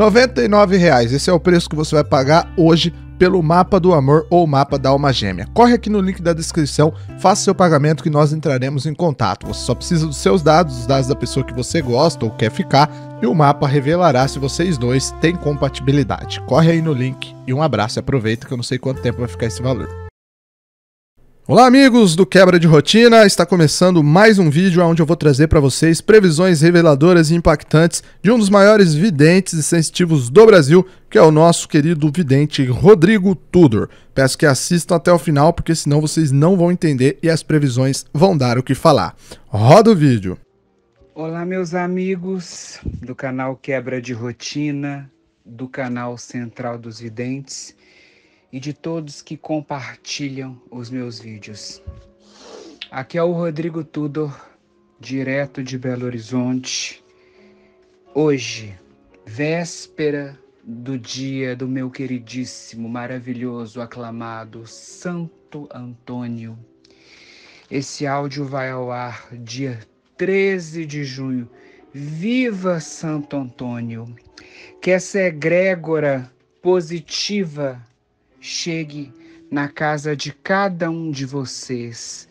99 reais. Esse é o preço que você vai pagar hoje pelo Mapa do Amor ou Mapa da Alma Gêmea. Corre aqui no link da descrição, faça seu pagamento que nós entraremos em contato. Você só precisa dos seus dados, dos dados da pessoa que você gosta ou quer ficar, e o mapa revelará se vocês dois têm compatibilidade. Corre aí no link e um abraço e aproveita que eu não sei quanto tempo vai ficar esse valor. Olá, amigos do Quebra de Rotina. Está começando mais um vídeo onde eu vou trazer para vocês previsões reveladoras e impactantes de um dos maiores videntes e sensitivos do Brasil, que é o nosso querido vidente Rodrigo Tudor. Peço que assistam até o final, porque senão vocês não vão entender e as previsões vão dar o que falar. Roda o vídeo. Olá, meus amigos do canal Quebra de Rotina, do canal Central dos Videntes e de todos que compartilham os meus vídeos. Aqui é o Rodrigo Tudor, direto de Belo Horizonte. Hoje, véspera do dia do meu queridíssimo, maravilhoso, aclamado Santo Antônio. Esse áudio vai ao ar dia 13 de junho. Viva Santo Antônio! Que essa egrégora positiva chegue na casa de cada um de vocês,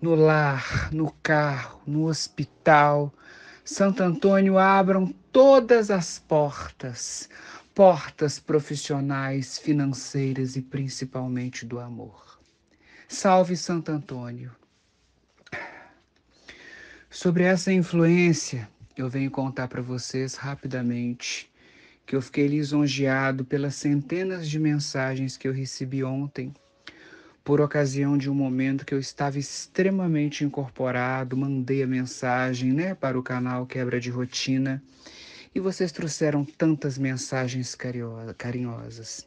no lar, no carro, no hospital. Santo Antônio, abram todas as portas, portas profissionais, financeiras e principalmente do amor. Salve Santo Antônio. Sobre essa influência, eu venho contar para vocês rapidamente que eu fiquei lisonjeado pelas centenas de mensagens que eu recebi ontem, por ocasião de um momento que eu estava extremamente incorporado, mandei a mensagem né, para o canal Quebra de Rotina e vocês trouxeram tantas mensagens carinhosas.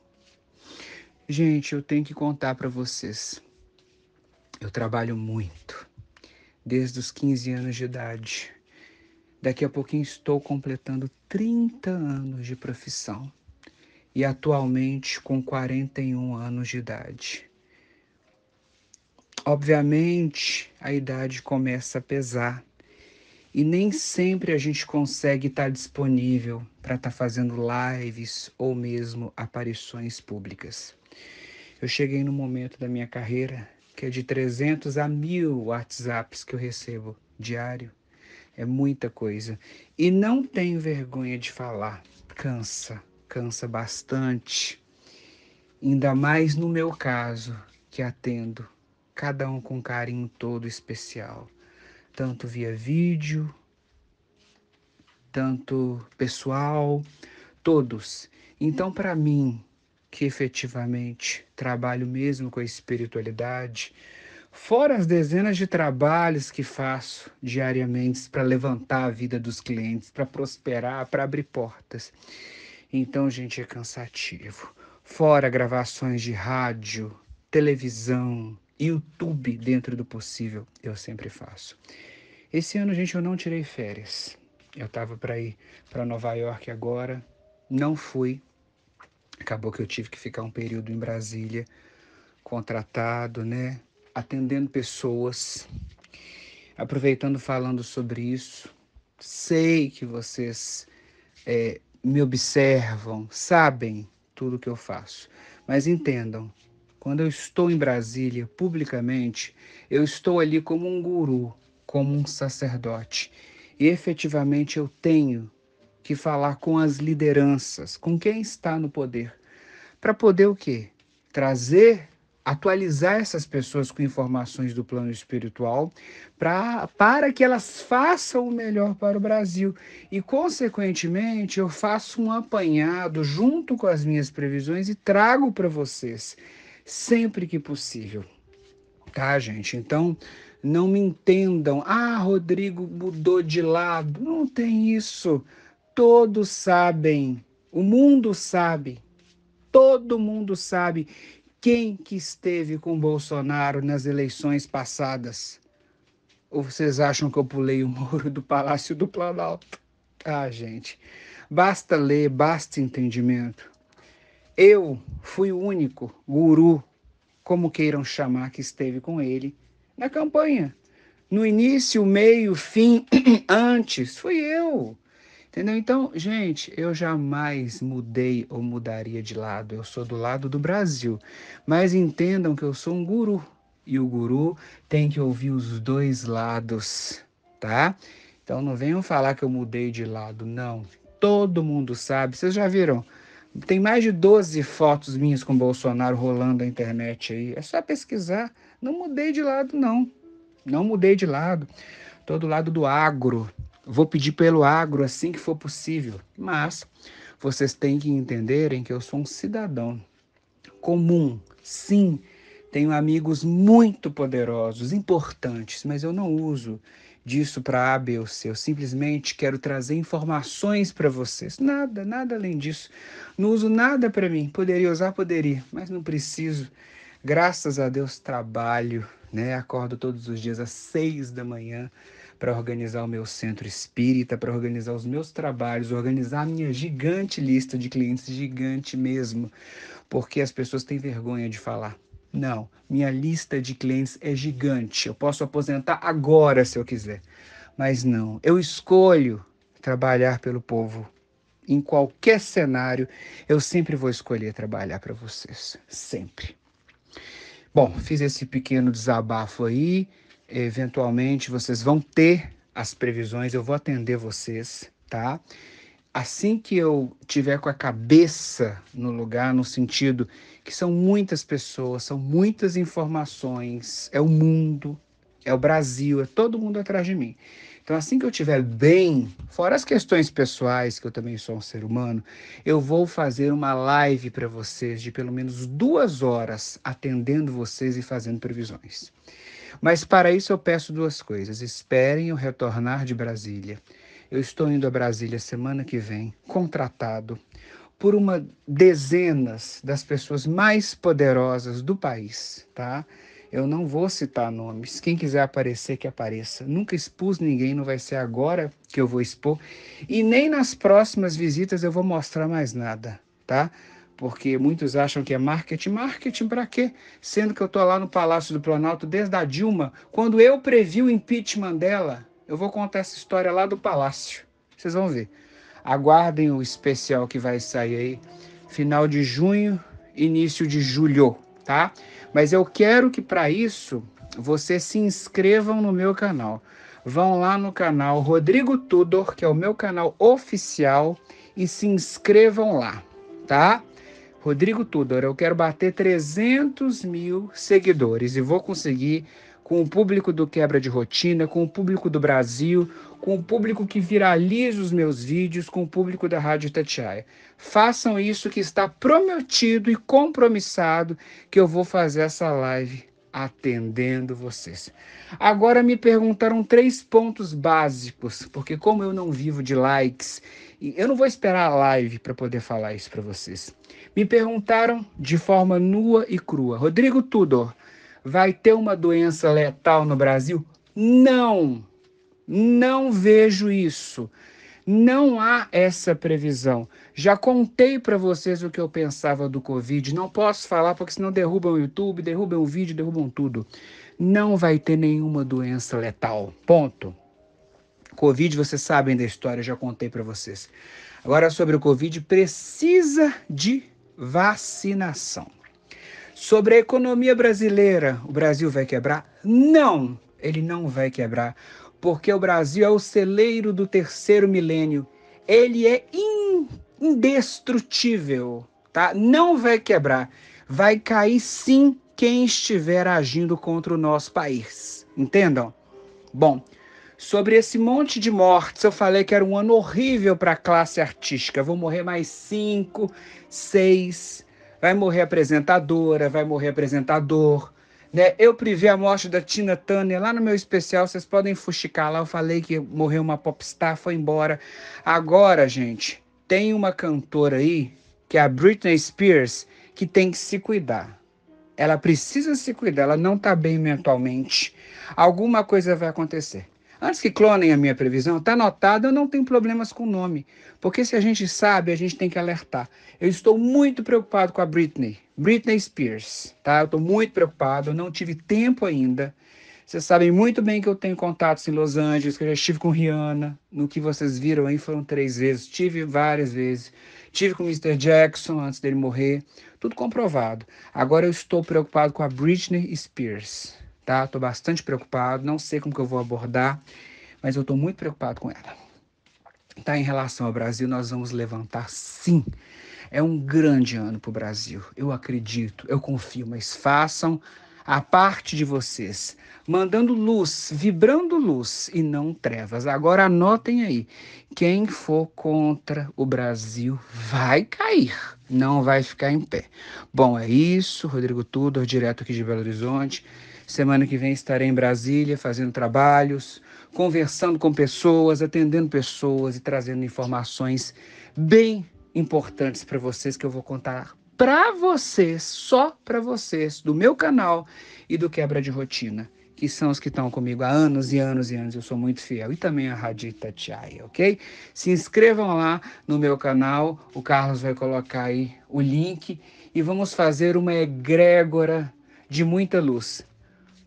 Gente, eu tenho que contar para vocês. Eu trabalho muito, desde os 15 anos de idade. Daqui a pouquinho estou completando 30 anos de profissão e atualmente com 41 anos de idade. Obviamente, a idade começa a pesar e nem sempre a gente consegue estar disponível para estar fazendo lives ou mesmo aparições públicas. Eu cheguei no momento da minha carreira que é de 300 a 1000 WhatsApps que eu recebo diário é muita coisa. E não tenho vergonha de falar, cansa, cansa bastante. Ainda mais no meu caso, que atendo cada um com carinho todo especial, tanto via vídeo, tanto pessoal, todos. Então, para mim, que efetivamente trabalho mesmo com a espiritualidade, Fora as dezenas de trabalhos que faço diariamente para levantar a vida dos clientes, para prosperar, para abrir portas. Então, gente, é cansativo. Fora gravações de rádio, televisão, YouTube, dentro do possível, eu sempre faço. Esse ano, gente, eu não tirei férias. Eu estava para ir para Nova York agora, não fui. Acabou que eu tive que ficar um período em Brasília, contratado, né? atendendo pessoas, aproveitando falando sobre isso. Sei que vocês é, me observam, sabem tudo que eu faço, mas entendam, quando eu estou em Brasília publicamente, eu estou ali como um guru, como um sacerdote. E efetivamente eu tenho que falar com as lideranças, com quem está no poder, para poder o quê? Trazer atualizar essas pessoas com informações do plano espiritual pra, para que elas façam o melhor para o Brasil. E, consequentemente, eu faço um apanhado junto com as minhas previsões e trago para vocês sempre que possível. Tá, gente? Então, não me entendam. Ah, Rodrigo mudou de lado. Não tem isso. Todos sabem. O mundo sabe todo mundo sabe quem que esteve com Bolsonaro nas eleições passadas? Ou vocês acham que eu pulei o muro do Palácio do Planalto? Ah, gente, basta ler, basta entendimento. Eu fui o único guru, como queiram chamar, que esteve com ele na campanha. No início, meio, fim, antes, fui eu. Entendeu? Então, gente, eu jamais mudei ou mudaria de lado. Eu sou do lado do Brasil. Mas entendam que eu sou um guru. E o guru tem que ouvir os dois lados, tá? Então não venham falar que eu mudei de lado, não. Todo mundo sabe. Vocês já viram? Tem mais de 12 fotos minhas com Bolsonaro rolando na internet aí. É só pesquisar. Não mudei de lado, não. Não mudei de lado. Todo do lado do agro, Vou pedir pelo agro assim que for possível, mas vocês têm que entenderem que eu sou um cidadão comum. Sim, tenho amigos muito poderosos, importantes, mas eu não uso disso para A, B ou C. Eu simplesmente quero trazer informações para vocês. Nada, nada além disso. Não uso nada para mim. Poderia usar, poderia, mas não preciso. Graças a Deus trabalho, né? Acordo todos os dias às seis da manhã para organizar o meu centro espírita, para organizar os meus trabalhos, organizar a minha gigante lista de clientes, gigante mesmo, porque as pessoas têm vergonha de falar. Não, minha lista de clientes é gigante. Eu posso aposentar agora se eu quiser. Mas não, eu escolho trabalhar pelo povo. Em qualquer cenário, eu sempre vou escolher trabalhar para vocês. Sempre. Bom, fiz esse pequeno desabafo aí. Eventualmente vocês vão ter as previsões, eu vou atender vocês, tá? Assim que eu tiver com a cabeça no lugar, no sentido que são muitas pessoas, são muitas informações, é o mundo, é o Brasil, é todo mundo atrás de mim. Então, assim que eu tiver bem, fora as questões pessoais, que eu também sou um ser humano, eu vou fazer uma live para vocês de pelo menos duas horas atendendo vocês e fazendo previsões. Mas para isso eu peço duas coisas. Esperem o retornar de Brasília. Eu estou indo a Brasília semana que vem, contratado por uma dezenas das pessoas mais poderosas do país, tá? Eu não vou citar nomes. Quem quiser aparecer, que apareça. Nunca expus ninguém, não vai ser agora que eu vou expor. E nem nas próximas visitas eu vou mostrar mais nada, tá? porque muitos acham que é marketing. Marketing para quê? Sendo que eu estou lá no Palácio do Planalto desde a Dilma, quando eu previ o impeachment dela. Eu vou contar essa história lá do Palácio. Vocês vão ver. Aguardem o especial que vai sair aí, final de junho, início de julho, tá? Mas eu quero que para isso vocês se inscrevam no meu canal. Vão lá no canal Rodrigo Tudor, que é o meu canal oficial, e se inscrevam lá, tá? Rodrigo Tudor, eu quero bater 300 mil seguidores e vou conseguir com o público do Quebra de Rotina, com o público do Brasil, com o público que viraliza os meus vídeos, com o público da Rádio Tatiaia. Façam isso que está prometido e compromissado que eu vou fazer essa live atendendo vocês. Agora me perguntaram três pontos básicos, porque como eu não vivo de likes, eu não vou esperar a live para poder falar isso para vocês. Me perguntaram de forma nua e crua. Rodrigo Tudor, vai ter uma doença letal no Brasil? Não. Não vejo isso. Não há essa previsão. Já contei para vocês o que eu pensava do Covid. Não posso falar porque senão derrubam o YouTube, derrubam o vídeo, derrubam tudo. Não vai ter nenhuma doença letal. Ponto. Covid, vocês sabem da história, já contei para vocês. Agora sobre o Covid, precisa de vacinação. Sobre a economia brasileira, o Brasil vai quebrar? Não, ele não vai quebrar, porque o Brasil é o celeiro do terceiro milênio. Ele é in indestrutível, tá? Não vai quebrar. Vai cair sim quem estiver agindo contra o nosso país. Entendam? Bom, sobre esse monte de mortes, eu falei que era um ano horrível para a classe artística. Vão morrer mais cinco, seis. Vai morrer apresentadora, vai morrer apresentador. Né? Eu previ a morte da Tina Turner lá no meu especial, vocês podem fuxicar lá. Eu falei que morreu uma popstar, foi embora. Agora, gente, tem uma cantora aí, que é a Britney Spears, que tem que se cuidar. Ela precisa se cuidar, ela não está bem mentalmente. Alguma coisa vai acontecer. Antes que clonem a minha previsão, tá anotado, eu não tenho problemas com o nome. Porque se a gente sabe, a gente tem que alertar. Eu estou muito preocupado com a Britney, Britney Spears, tá? Eu estou muito preocupado, eu não tive tempo ainda vocês sabem muito bem que eu tenho contatos em Los Angeles, que eu já estive com Rihanna. No que vocês viram aí foram três vezes. Tive várias vezes. Tive com o Mr. Jackson antes dele morrer. Tudo comprovado. Agora eu estou preocupado com a Britney Spears. Tá? Estou bastante preocupado. Não sei como que eu vou abordar, mas eu estou muito preocupado com ela. Tá? Em relação ao Brasil, nós vamos levantar sim. É um grande ano para o Brasil. Eu acredito, eu confio, mas façam a parte de vocês, mandando luz, vibrando luz e não trevas. Agora anotem aí: quem for contra o Brasil vai cair, não vai ficar em pé. Bom, é isso. Rodrigo Tudor, direto aqui de Belo Horizonte. Semana que vem estarei em Brasília fazendo trabalhos, conversando com pessoas, atendendo pessoas e trazendo informações bem importantes para vocês que eu vou contar para vocês, só para vocês, do meu canal e do Quebra de Rotina, que são os que estão comigo há anos e anos e anos, eu sou muito fiel, e também a Radita Tiaia, ok? Se inscrevam lá no meu canal, o Carlos vai colocar aí o link e vamos fazer uma egrégora de muita luz.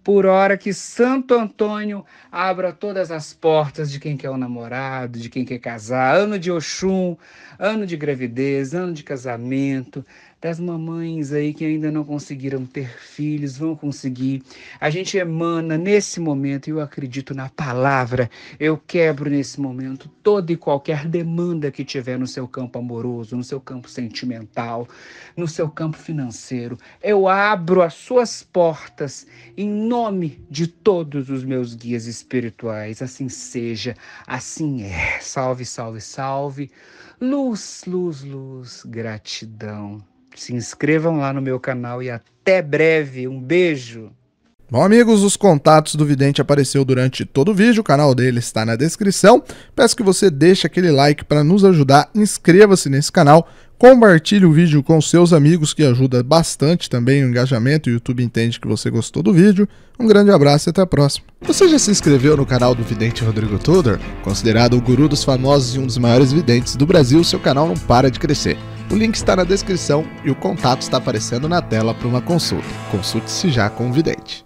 Por hora que Santo Antônio abra todas as portas de quem quer um namorado, de quem quer casar, ano de Oxum, ano de gravidez, ano de casamento, as mamães aí que ainda não conseguiram ter filhos, vão conseguir. A gente emana nesse momento, e eu acredito na palavra, eu quebro nesse momento toda e qualquer demanda que tiver no seu campo amoroso, no seu campo sentimental, no seu campo financeiro. Eu abro as suas portas em nome de todos os meus guias espirituais. Assim seja, assim é. Salve, salve, salve. Luz, luz, luz, gratidão. Se inscrevam lá no meu canal e até breve. Um beijo! Bom, amigos, os contatos do Vidente apareceu durante todo o vídeo, o canal dele está na descrição. Peço que você deixe aquele like para nos ajudar, inscreva-se nesse canal, compartilhe o vídeo com seus amigos, que ajuda bastante também o engajamento, o YouTube entende que você gostou do vídeo. Um grande abraço e até a próxima. Você já se inscreveu no canal do Vidente Rodrigo Tudor? Considerado o guru dos famosos e um dos maiores videntes do Brasil, seu canal não para de crescer. O link está na descrição e o contato está aparecendo na tela para uma consulta. Consulte-se já com o vidente.